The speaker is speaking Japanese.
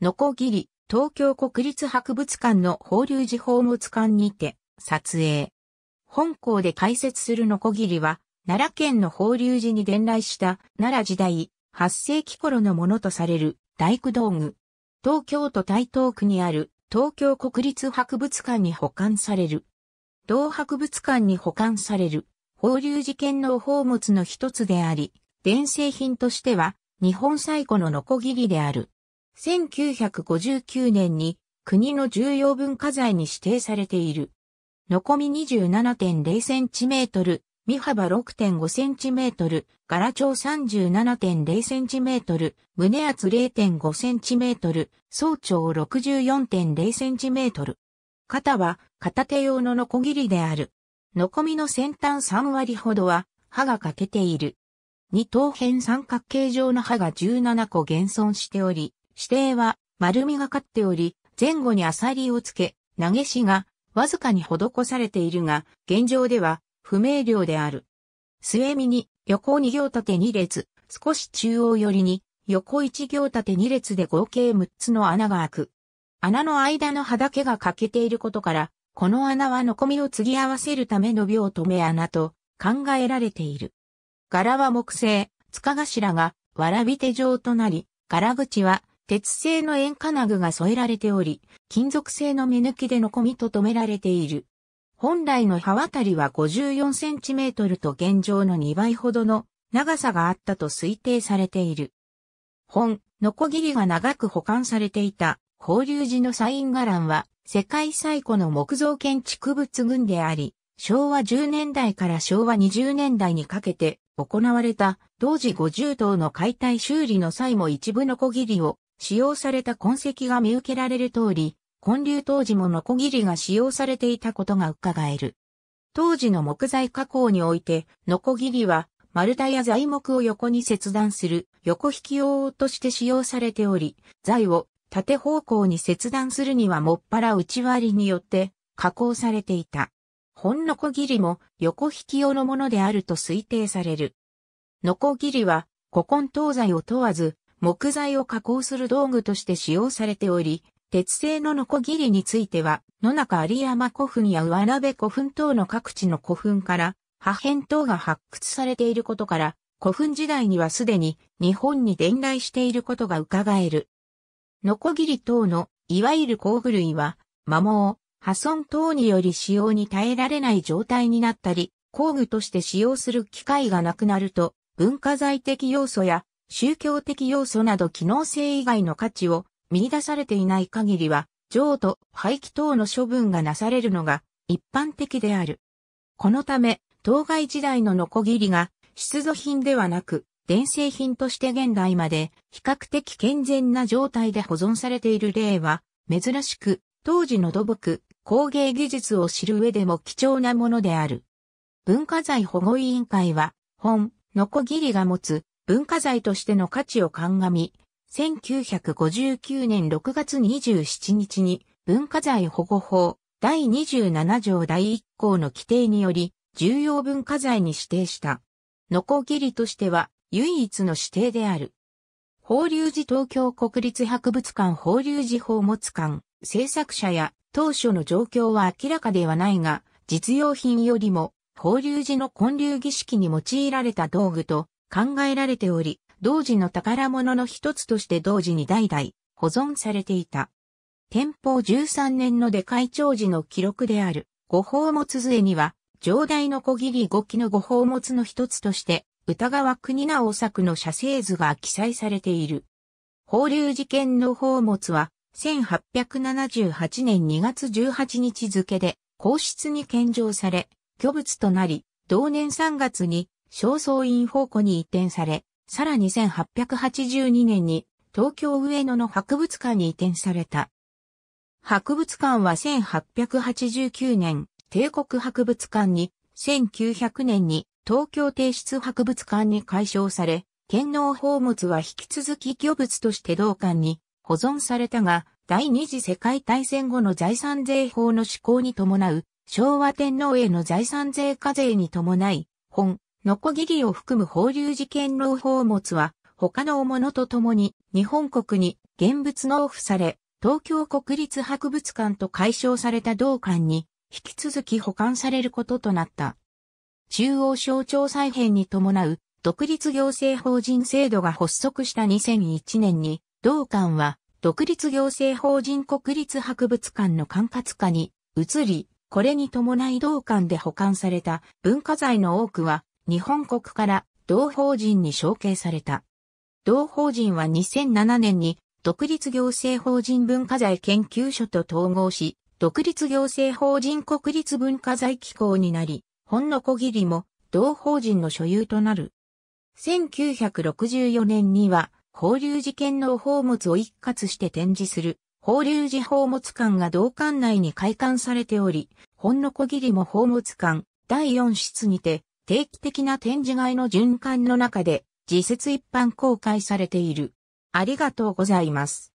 のこぎり、東京国立博物館の法隆寺宝物館にて、撮影。本校で開設するのこぎりは、奈良県の法隆寺に伝来した奈良時代、8世紀頃のものとされる大工道具。東京都台東区にある東京国立博物館に保管される。同博物館に保管される法隆寺県の宝物の一つであり、伝製品としては日本最古のノコギリである。1959年に国の重要文化財に指定されている。のこみ27.0センチメートル、身幅6.5センチメートル、柄長37.0センチメートル、胸厚0.5センチメートル、総長64.0センチメートル。肩は片手用ののこぎりである。のこみの先端3割ほどは歯が欠けている。二等辺三角形状の歯が17個現存しており、指定は丸みがかっており、前後にサりをつけ、投げしがわずかに施されているが、現状では不明瞭である。末身に横2行縦2列、少し中央寄りに横1行縦2列で合計6つの穴が開く。穴の間の葉だけが欠けていることから、この穴は残こみを継ぎ合わせるための病止め穴と考えられている。柄は木製、塚頭がわらび手状となり、柄口は鉄製の塩金具が添えられており、金属製の目抜きでのこみと止められている。本来の刃渡りは54センチメートルと現状の2倍ほどの長さがあったと推定されている。本、ノコギリが長く保管されていた、法隆寺のサイン伽藍は、世界最古の木造建築物群であり、昭和10年代から昭和20年代にかけて行われた、同時50棟の解体修理の際も一部ノコギリを使用された痕跡が見受けられる通り、建立当時もノコギリが使用されていたことが伺える。当時の木材加工において、ノコギリは丸太や材木を横に切断する横引き用として使用されており、材を縦方向に切断するにはもっぱら内割りによって加工されていた。本ノコギリも横引き用のものであると推定される。ノコギリは古今東西を問わず木材を加工する道具として使用されており、鉄製のノコギリについては、野中有山古墳や上鍋古墳等の各地の古墳から、破片等が発掘されていることから、古墳時代にはすでに日本に伝来していることが伺える。ノコギリ等の、いわゆる工具類は、摩耗、破損等により使用に耐えられない状態になったり、工具として使用する機会がなくなると、文化財的要素や宗教的要素など機能性以外の価値を見出されていない限りは、譲渡、廃棄等の処分がなされるのが一般的である。このため、当該時代のノコギリが出土品ではなく、伝製品として現代まで比較的健全な状態で保存されている例は、珍しく、当時の土木、工芸技術を知る上でも貴重なものである。文化財保護委員会は、本、ノコギリが持つ文化財としての価値を鑑み、1959年6月27日に文化財保護法第27条第1項の規定により重要文化財に指定した。ノコギリとしては唯一の指定である。法隆寺東京国立博物館法隆寺宝物館、制作者や当初の状況は明らかではないが、実用品よりも法隆寺の建立儀式に用いられた道具と考えられており、同時の宝物の一つとして同時に代々保存されていた。天保13年の出開長時の記録である、五宝物杖には、上代の小切五期の五宝物の一つとして、歌川国大作の写生図が記載されている。法隆事件の宝物は、1878年2月18日付で、皇室に献上され、虚物となり、同年3月に正倉院宝庫に移転され、さらに1882年に東京上野の博物館に移転された。博物館は1889年、帝国博物館に、1900年に東京帝室博物館に改称され、天皇宝物は引き続き巨物として同館に保存されたが、第二次世界大戦後の財産税法の施行に伴う、昭和天皇への財産税課税に伴い、本、ノコギリを含む放流事件の宝物は、他のものとともに、日本国に現物納付され、東京国立博物館と解消された同館に、引き続き保管されることとなった。中央省庁再編に伴う、独立行政法人制度が発足した2001年に、同館は、独立行政法人国立博物館の管轄下に移り、これに伴い同館で保管された文化財の多くは日本国から同法人に承継された。同法人は2007年に独立行政法人文化財研究所と統合し、独立行政法人国立文化財機構になり、ほんのこぎりも同法人の所有となる。1964年には、法隆寺県の宝物を一括して展示する、法隆寺宝物館が同館内に開館されており、ほんのこぎりも宝物館、第4室にて、定期的な展示会の循環の中で、自説一般公開されている。ありがとうございます。